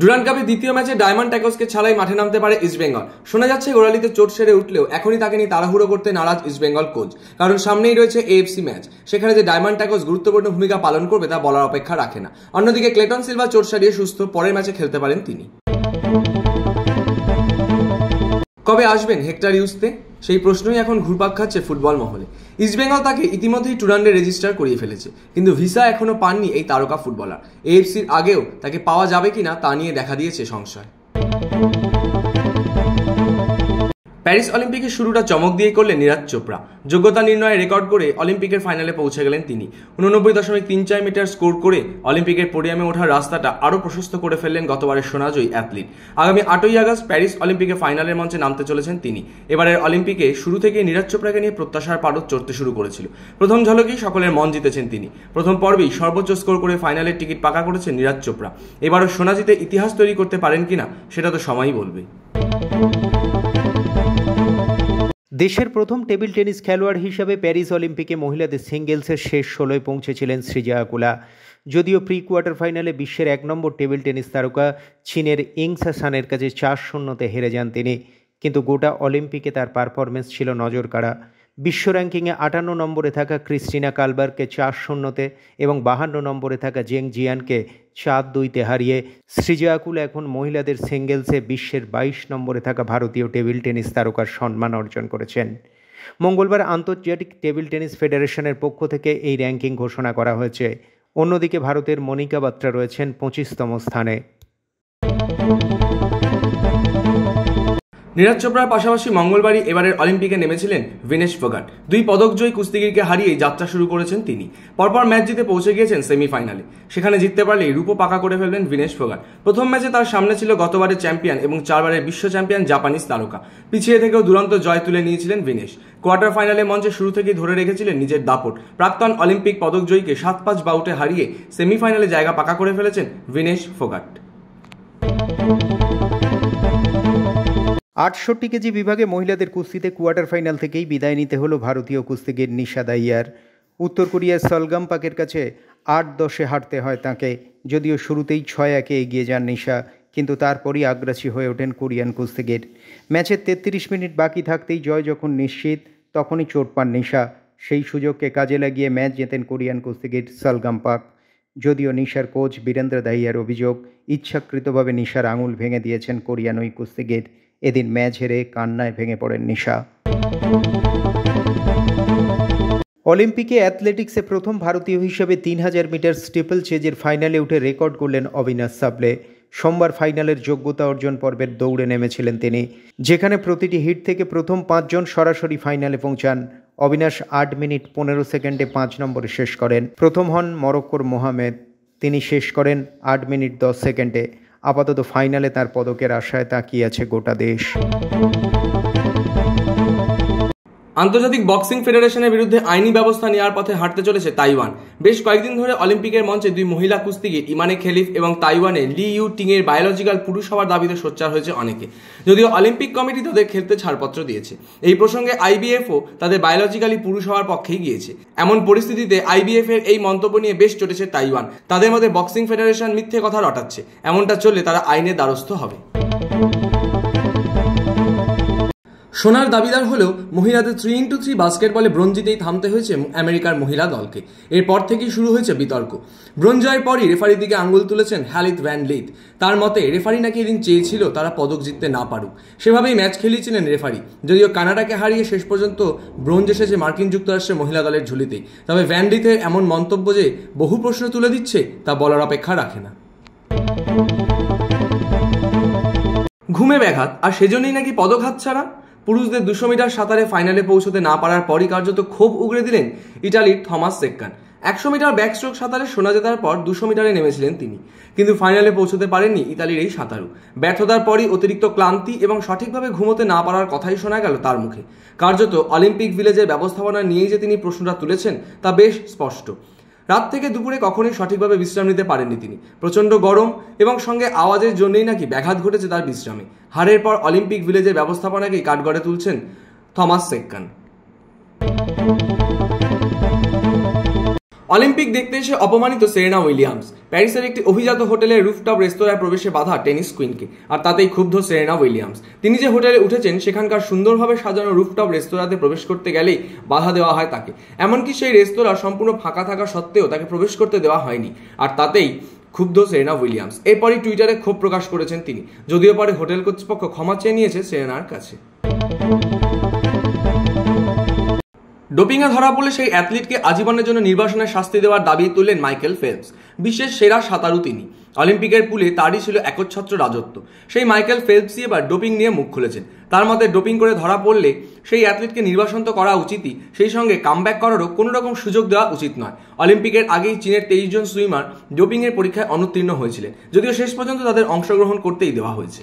Duran কাপের দ্বিতীয় ম্যাচে ডায়মন্ড ট্যাকসকে ছাড়াই মাঠে নামতে পারে ইস্টবেঙ্গল শোনা যাচ্ছে গোড়ালিতে চোট সেরে উঠলেও এখনই তাকে নিয়ে তাড়াহুড়ো করতে নারাজ ইস্টবেঙ্গল কোচ কারণ সামনেই রয়েছে এএফসি ম্যাচ সেখানে যে ডায়মন্ড ট্যাকস গুরুত্বপূর্ণ ভূমিকা পালন করবে তা বলার অপেক্ষা রাখে না অন্যদিকে ক্লেটন সিলভা চোট সারিয়ে সুস্থ পরের ম্যাচে খেলতে পারেন তিনি কবে আসবেন হেক্টর ইউজতে সেই প্রশ্নই এখন ঘুরপাক খাচ্ছে ফুটবল মহলে ইস্টবেঙ্গল তাকে ইতিমধ্যেই টুরান্ডে রেজিস্টার করিয়ে ফেলেছে কিন্তু ভিসা এখনও পাননি এই তারকা ফুটবলার এএফসির আগেও তাকে পাওয়া যাবে কিনা তা নিয়ে দেখা দিয়েছে সংশয় প্যারিস অলিম্পিকের শুরুটা চমক দিয়ে করলেন নীরাজ চোপড়া যোগ্যতা নির্ণয়ে রেকর্ড করে অলিম্পিকের ফাইনালে পৌঁছে গেলেন তিনি উননব্বই দশমিক তিন চার মিটার স্কোর করে অলিম্পিকের পোডিয়ামে ওঠার রাস্তাটা আরও প্রশস্ত করে ফেললেন গতবারের সোনাজয়ী অ্যাথলিট আগামী আটই আগস্ট প্যারিস অলিম্পিকে ফাইনালের মঞ্চে নামতে চলেছেন তিনি এবারের অলিম্পিকে শুরু থেকে নীরাজ চোপড়াকে নিয়ে প্রত্যাশার পারদ চড়তে শুরু করেছিল প্রথম ঝলকেই সকলের মন জিতেছেন তিনি প্রথম পর্বেই সর্বোচ্চ স্কোর করে ফাইনালের টিকিট পাকা করেছেন নীরাজ চোপড়া এবারও সোনা জিতে ইতিহাস তৈরি করতে পারেন কিনা সেটা তো সময়ই বলবে দেশের প্রথম টেবিল টেনিস খেলোয়াড় হিসাবে প্যারিস অলিম্পিকে মহিলাদের সিঙ্গেলসের শেষ ষোলোয় পৌঁছেছিলেন সৃজা আকুলা যদিও প্রি কোয়ার্টার ফাইনালে বিশ্বের এক নম্বর টেবিল টেনিস তারকা চীনের ইংসা সানের কাছে চার শূন্যতে হেরে যান তিনি কিন্তু গোটা অলিম্পিকে তার পারফরমেন্স ছিল নজর কাড়া বিশ্ব র্যাঙ্কিংয়ে আটান্ন নম্বরে থাকা ক্রিস্টিনা কালবার্গকে চার শূন্যতে এবং বাহান্ন নম্বরে থাকা জেং জিয়ানকে চার দুইতে হারিয়ে সৃজা এখন মহিলাদের সিঙ্গেলসে বিশ্বের বাইশ নম্বরে থাকা ভারতীয় টেবিল টেনিস তারকার সম্মান অর্জন করেছেন মঙ্গলবার আন্তর্জাতিক টেবিল টেনিস ফেডারেশনের পক্ষ থেকে এই র্যাঙ্কিং ঘোষণা করা হয়েছে অন্যদিকে ভারতের মনিকা বাত্রা রয়েছেন পঁচিশতম স্থানে নীরাজ চোপড়ার পাশাপাশি মঙ্গলবারই এবারের অলিম্পিকে নেমেছিলেন ভিনেশ ফোগাট দুই পদকজয়ী কুস্তিগিরকে হারিয়ে যাত্রা শুরু করেছেন তিনি পরপর ম্যাচ জিতে পৌঁছে গিয়েছেন সেমিফাইনালে সেখানে জিততে পারলে রূপো পাকা করে ফেলবেন ভিনেশ ফোগাট প্রথম ম্যাচে তার সামনে ছিল গতবারের চ্যাম্পিয়ন এবং চারবারের বিশ্ব চ্যাম্পিয়ন জাপানিজ তারকা পিছিয়ে থেকেও দুরন্ত জয় তুলে নিয়েছিলেন ভিনেশ কোয়ার্টার ফাইনালে মঞ্চে শুরু থেকেই ধরে রেখেছিলেন নিজের দাপট প্রাক্তন অলিম্পিক পদকজয়ীকে সাত পাঁচ বাউটে হারিয়ে সেমিফাইনালে জায়গা পাকা করে ফেলেছেন ভিনেশ ফোগাট আটষট্টি কেজি বিভাগে মহিলাদের কুস্তিতে কোয়ার্টার ফাইনাল থেকেই বিদায় নিতে হলো ভারতীয় কুস্তিগির নিশা দাইয়ার উত্তর কোরিয়ার সলগাম পাকের কাছে আট দশে হাঁটতে হয় তাঁকে যদিও শুরুতেই ছয় একে এগিয়ে যান নিশা কিন্তু তারপরই আগ্রাসী হয়ে ওঠেন কোরিয়ান কুস্তিগির ম্যাচের তেত্রিশ মিনিট বাকি থাকতেই জয় যখন নিশ্চিত তখনই চোট পান নিশা সেই সুযোগকে কাজে লাগিয়ে ম্যাচ জেতেন কোরিয়ান কুস্তিগির সলগাম পাক যদিও নিশার কোচ বীরেন্দ্র দাহিয়ার অভিযোগ ইচ্ছাকৃতভাবে নিশার আঙুল ভেঙে দিয়েছেন কোরিয়ান ওই কুস্তিগির এদিন ম্যাচ হেরে কান্নায় ভেঙে পড়েন নিশা অলিম্পিকে অ্যাথলেটিক্সে প্রথম ভারতীয় হিসেবে তিন হাজার মিটার স্টিপল চেজের ফাইনালে উঠে রেকর্ড করলেন অবিনাশ সাবলে সোমবার ফাইনালের যোগ্যতা অর্জন পর্বের দৌড়ে নেমেছিলেন তিনি যেখানে প্রতিটি হিট থেকে প্রথম পাঁচজন সরাসরি ফাইনালে পৌঁছান অবিনাশ আট মিনিট পনেরো সেকেন্ডে পাঁচ নম্বরে শেষ করেন প্রথম হন মরক্কোর মোহামেদ তিনি শেষ করেন আট মিনিট দশ সেকেন্ডে আপাতত ফাইনালে তার পদকের আশায় তাকিয়ে আছে গোটা দেশ আন্তর্জাতিক বক্সিং ফেডারেশনের বিরুদ্ধে আইনি ব্যবস্থা নেওয়ার পথে হাঁটতে চলেছে তাইওয়ান বেশ কয়েকদিন ধরে অলিম্পিকের মঞ্চে দুই মহিলা কুস্তিগির ইমানে খেলিফ এবং তাইওয়ানে লি ইউ এর বায়োলজিক্যাল পুরুষ হওয়ার দাবিতে সোচ্চার হয়েছে অনেকে যদিও অলিম্পিক কমিটি তাদের খেলতে ছাড়পত্র দিয়েছে এই প্রসঙ্গে আইবিএফও তাদের বায়োলজিক্যালি পুরুষ হওয়ার পক্ষেই গিয়েছে এমন পরিস্থিতিতে আইবিএফ এর এই মন্তব্য নিয়ে বেশ চটেছে তাইওয়ান তাদের মধ্যে বক্সিং ফেডারেশন মিথ্যে কথা রটাচ্ছে এমনটা চললে তারা আইনের দ্বারস্থ হবে সোনার দাবিদার হলেও মহিলাদের থ্রি ইন্টু থ্রি বাস্কেটবলে ব্রোঞ্জ জিতেই থামতে হয়েছে আমেরিকার মহিলা দলকে এরপর থেকেই শুরু হয়েছে বিতর্ক ব্রোঞ্জ জয়ের পরই রেফারির দিকে আঙুল তুলেছেন হ্যালিথ ভ্যান লিথ তার মতে রেফারি নাকি এদিন চেয়েছিল তারা পদক জিততে না পারুক সেভাবেই ম্যাচ খেলিয়েছিলেন রেফারি যদিও কানাডাকে হারিয়ে শেষ পর্যন্ত ব্রোঞ্জ এসেছে মার্কিন যুক্তরাষ্ট্রের মহিলা দলের ঝুলিতেই তবে ভ্যান লিথের এমন মন্তব্য যে বহু প্রশ্ন তুলে দিচ্ছে তা বলার অপেক্ষা রাখে না ঘুমে ব্যাঘাত আর সেজন্যই নাকি পদক হাতছাড়া পুরুষদের দুশো মিটার সাঁতারে ফাইনালে পৌঁছতে না পারার পরই কার্যত ক্ষোভ উগড়ে দিলেন ইটালির থমাস সেক্কান একশো মিটার ব্যাকস্ট্রোক সাঁতারে সোনা জেতার পর দুশো মিটারে নেমেছিলেন তিনি কিন্তু ফাইনালে পৌঁছতে পারেননি ইতালির এই সাঁতারু ব্যর্থতার পরই অতিরিক্ত ক্লান্তি এবং সঠিকভাবে ঘুমোতে না পারার কথাই শোনা গেল তার মুখে কার্যত অলিম্পিক ভিলেজের ব্যবস্থাপনা নিয়েই যে তিনি প্রশ্নটা তুলেছেন তা বেশ স্পষ্ট রাত থেকে দুপুরে কখনোই সঠিকভাবে বিশ্রাম নিতে পারেননি তিনি প্রচণ্ড গরম এবং সঙ্গে আওয়াজের জন্যই নাকি ব্যাঘাত ঘটেছে তার বিশ্রামে হারের পর অলিম্পিক ভিলেজের ব্যবস্থাপনাকেই কাঠগড়ে তুলছেন থমাস সেক্কান অলিম্পিক দেখতে এসে অপমানিত সেরেনা উইলিয়ামস প্যারিসের একটি অভিজাত হোটেলের রুফটপ রেস্তোরাঁয় প্রবেশে বাধা টেনিস কুইনকে আর তাতেই ক্ষুব্ধ সেরেনা উইলিয়ামস তিনি যে হোটেলে উঠেছেন সেখানকার সুন্দরভাবে সাজানো রুফটপ রেস্তোরাঁতে প্রবেশ করতে গেলেই বাধা দেওয়া হয় তাকে এমনকি সেই রেস্তোরাঁ সম্পূর্ণ ফাঁকা থাকা সত্ত্বেও তাকে প্রবেশ করতে দেওয়া হয়নি আর তাতেই ক্ষুব্ধ সেরেনা উইলিয়ামস এরপরই টুইটারে ক্ষোভ প্রকাশ করেছেন তিনি যদিও পরে হোটেল কর্তৃপক্ষ ক্ষমা চেয়ে নিয়েছে সেরেনার কাছে ডোপিংয়ে ধরা পড়লে সেই অ্যাথলিটকে আজীবনের জন্য নির্বাসনের শাস্তি দেওয়ার দাবি তুললেন মাইকেল ফেলস বিশ্বের সেরা সাঁতারু তিনি অলিম্পিকের পুলে তারই ছিল একচ্ছত্র রাজত্ব সেই মাইকেল ফেলপসই এবার ডোপিং নিয়ে মুখ খুলেছেন তার মতে ডোপিং করে ধরা পড়লে সেই অ্যাথলিটকে নির্বাসন তো করা উচিতই সেই সঙ্গে কামব্যাক করারও কোনো রকম সুযোগ দেওয়া উচিত নয় অলিম্পিকের আগেই চীনের তেইশ জন সুইমার ডোপিংয়ের পরীক্ষায় অনুত্তীর্ণ হয়েছিলেন যদিও শেষ পর্যন্ত তাদের অংশগ্রহণ করতেই দেওয়া হয়েছে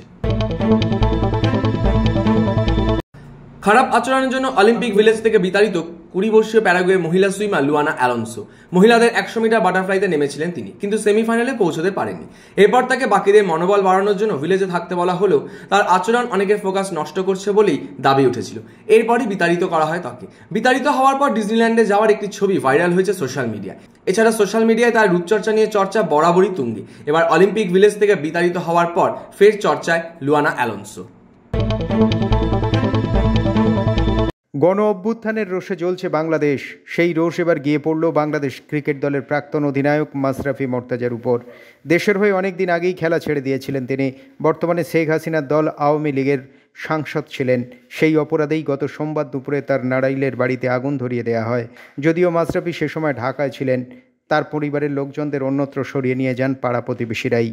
খারাপ আচরণের জন্য অলিম্পিক ভিলেজ থেকে বিতাড়িত কুড়ি বর্ষীয় প্যারাগুয়ে মহিলা সুইমার লুয়ানা অ্যালনসো মহিলাদের একশো মিটার বাটারফ্লাইতে নেমেছিলেন তিনি কিন্তু সেমিফাইনালে পৌঁছতে পারেননি এরপর তাকে বাকিদের মনোবল বাড়ানোর জন্য ভিলেজে থাকতে বলা হলেও তার আচরণ অনেকের ফোকাস নষ্ট করছে বলেই দাবি উঠেছিল এরপরই বিতাড়িত করা হয় তাকে বিতাড়িত হওয়ার পর ডিজনিল্যান্ডে যাওয়ার একটি ছবি ভাইরাল হয়েছে সোশ্যাল মিডিয়ায় এছাড়া সোশ্যাল মিডিয়ায় তার রূপচর্চা নিয়ে চর্চা বরাবরই তুঙ্গে এবার অলিম্পিক ভিলেজ থেকে বিতাড়িত হওয়ার পর ফের চর্চায় লুয়ানা অ্যালন্সো গণ অভ্যুত্থানের রোষে জ্বলছে বাংলাদেশ সেই রোষ এবার গিয়ে পড়ল বাংলাদেশ ক্রিকেট দলের প্রাক্তন অধিনায়ক মাসরাফি মর্তাজার উপর দেশের হয়ে অনেক দিন আগেই খেলা ছেড়ে দিয়েছিলেন তিনি বর্তমানে শেখ হাসিনার দল আওয়ামী লীগের সাংসদ ছিলেন সেই অপরাধেই গত সোমবার দুপুরে তার নাড়াইলের বাড়িতে আগুন ধরিয়ে দেওয়া হয় যদিও মাসরাফি সে সময় ঢাকায় ছিলেন তার পরিবারের লোকজনদের অন্যত্র সরিয়ে নিয়ে যান পাড়া প্রতিবেশীরাই